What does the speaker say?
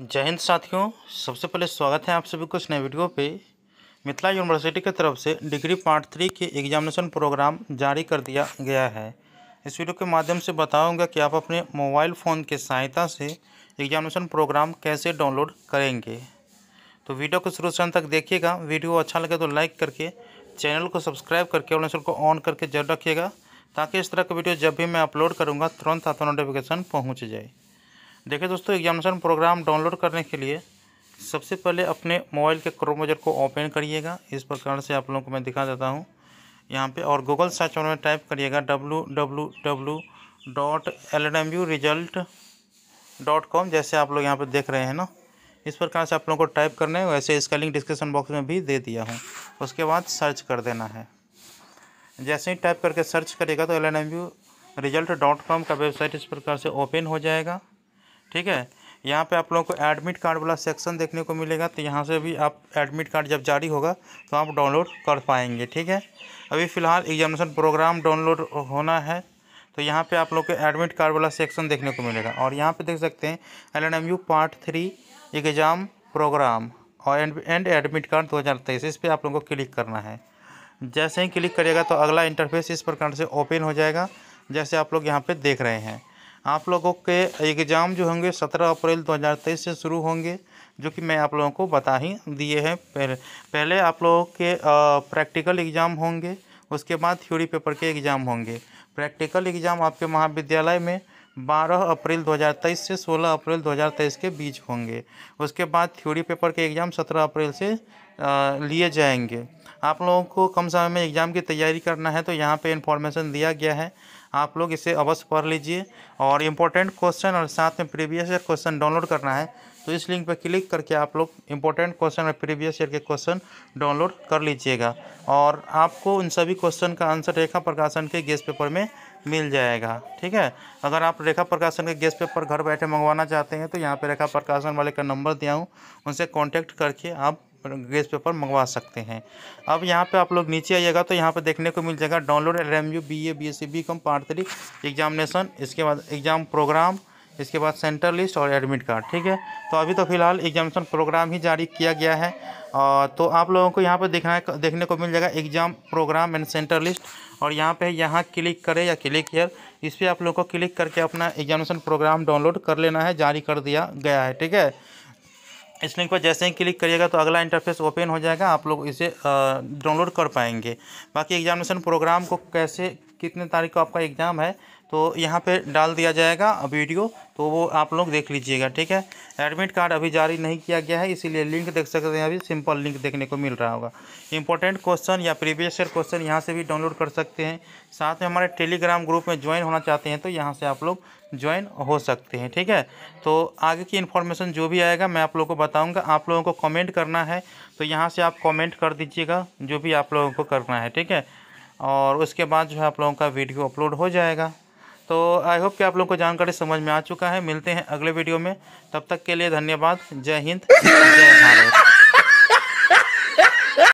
जय हिंद साथियों सबसे पहले स्वागत है आप सभी को इस नए वीडियो पे मिथिला यूनिवर्सिटी की तरफ से डिग्री पार्ट थ्री के एग्जामिनेशन प्रोग्राम जारी कर दिया गया है इस वीडियो के माध्यम से बताऊंगा कि आप अपने मोबाइल फ़ोन की सहायता से एग्जामिनेशन प्रोग्राम कैसे डाउनलोड करेंगे तो वीडियो को शुरू से तक देखिएगा वीडियो अच्छा लगे तो लाइक करके चैनल को सब्सक्राइब करके और को ऑन करके जरूर रखिएगा ताकि इस तरह का वीडियो जब भी मैं अपलोड करूँगा तुरंत आपका नोटिफिकेशन पहुँच जाए देखिए दोस्तों एग्जामिनेशन प्रोग्राम डाउनलोड करने के लिए सबसे पहले अपने मोबाइल के क्रोमोजर को ओपन करिएगा इस प्रकार से आप लोगों को मैं दिखा देता हूँ यहाँ पे और गूगल सर्च में टाइप करिएगा W W W dot L N M U result dot com जैसे आप लोग यहाँ पर देख रहे हैं ना इस प्रकार से आप लोगों को टाइप करने है वैसे इसका लिंक डिस्क्रिप्शन बॉक्स में भी दे दिया हूँ उसके बाद सर्च कर देना है जैसे ही टाइप करके सर्च करेगा तो L N M U result dot com का वेबसाइट इस प्रकार से ओपन हो जाएगा ठीक है यहाँ पे आप लोगों को एडमिट कार्ड वाला सेक्शन देखने को मिलेगा तो यहाँ से भी आप एडमिट कार्ड जब जारी होगा तो आप डाउनलोड कर पाएंगे ठीक है अभी फ़िलहाल एग्जामिनेशन प्रोग्राम डाउनलोड होना है तो यहाँ पे आप लोग को एडमिट कार्ड वाला सेक्शन देखने को मिलेगा और यहाँ पे देख सकते हैं L N M U part three exam programme और एंड एडमिट कार्ड दो हज़ार तेईस इस पर आप लोगों को क्लिक करना है जैसे ही क्लिक करिएगा तो अगला इंटरफेस इस प्रकार से ओपन हो जाएगा जैसे आप लोग यहाँ पर देख रहे हैं आप लोगों के एग्ज़ाम जो होंगे सत्रह अप्रैल तेईस से शुरू होंगे जो कि मैं आप लोगों को बता ही दिए हैं पहले पहले आप लोगों के प्रैक्टिकल एग्ज़ाम होंगे उसके बाद थ्योरी पेपर के एग्ज़ाम होंगे प्रैक्टिकल एग्ज़ाम आपके महाविद्यालय में 12 अप्रैल 2023 से 16 अप्रैल 2023 के बीच होंगे उसके बाद थ्योरी पेपर के एग्ज़ाम 17 अप्रैल से लिए जाएंगे आप लोगों को कम समय में एग्ज़ाम की तैयारी करना है तो यहाँ पे इन्फॉर्मेशन दिया गया है आप लोग इसे अवश्य पढ़ लीजिए और इम्पोर्टेंट क्वेश्चन और साथ में प्रीवियस ईयर क्वेश्चन डाउनलोड करना है तो इस लिंक पर क्लिक करके आप लोग इम्पोर्टेंट क्वेश्चन और प्रीवियस ईयर के क्वेश्चन डाउनलोड कर लीजिएगा और आपको उन सभी क्वेश्चन का आंसर रेखा प्रकाशन के गेस्ट पेपर में मिल जाएगा ठीक है अगर आप रेखा प्रकाशन के गेस्ट पेपर घर बैठे मंगवाना चाहते हैं तो यहाँ पर रेखा प्रकाशन वाले का नंबर दिया हूँ उनसे कॉन्टैक्ट करके आप ग्रेस पेपर मंगवा सकते हैं अब यहाँ पे आप लोग नीचे आइएगा तो यहाँ पे देखने को मिल जाएगा download L M U B A B S C B com part three examination इसके बाद एग्ज़ाम प्रोग्राम इसके बाद सेंटर लिस्ट और एडमिट कार्ड ठीक है तो अभी तो फिलहाल एग्जामिनेशन प्रोग्राम ही जारी किया गया है और तो आप लोगों को यहाँ पर देखना देखने को मिल जाएगा exam programme and centre list और यहाँ पे यहाँ क्लिक करें या क्लिक हेयर इस पर आप लोगों को क्लिक करके अपना एग्जामिनेशन प्रोग्राम डाउनलोड कर लेना है जारी कर दिया गया है ठीक है इस लिंक पर जैसे ही क्लिक करिएगा तो अगला इंटरफेस ओपन हो जाएगा आप लोग इसे डाउनलोड कर पाएंगे बाकी एग्जामिनेशन प्रोग्राम को कैसे कितने तारीख को आपका एग्ज़ाम है तो यहाँ पे डाल दिया जाएगा वीडियो तो वो आप लोग देख लीजिएगा ठीक है एडमिट कार्ड अभी जारी नहीं किया गया है इसीलिए लिंक देख सकते हैं अभी सिंपल लिंक देखने को मिल रहा होगा इंपॉर्टेंट क्वेश्चन या प्रीवियस ईयर क्वेश्चन यहाँ से भी डाउनलोड कर सकते हैं साथ में हमारे टेलीग्राम ग्रुप में ज्वाइन होना चाहते हैं तो यहाँ से आप लोग ज्वाइन हो सकते हैं ठीक है तो आगे की इन्फॉर्मेशन जो भी आएगा मैं आप लोगों को बताऊंगा आप लोगों को कमेंट करना है तो यहाँ से आप कमेंट कर दीजिएगा जो भी आप लोगों को करना है ठीक है और उसके बाद जो है आप लोगों का वीडियो अपलोड हो जाएगा तो आई होप कि आप लोगों को जानकारी समझ में आ चुका है मिलते हैं अगले वीडियो में तब तक के लिए धन्यवाद जय हिंद जय भारत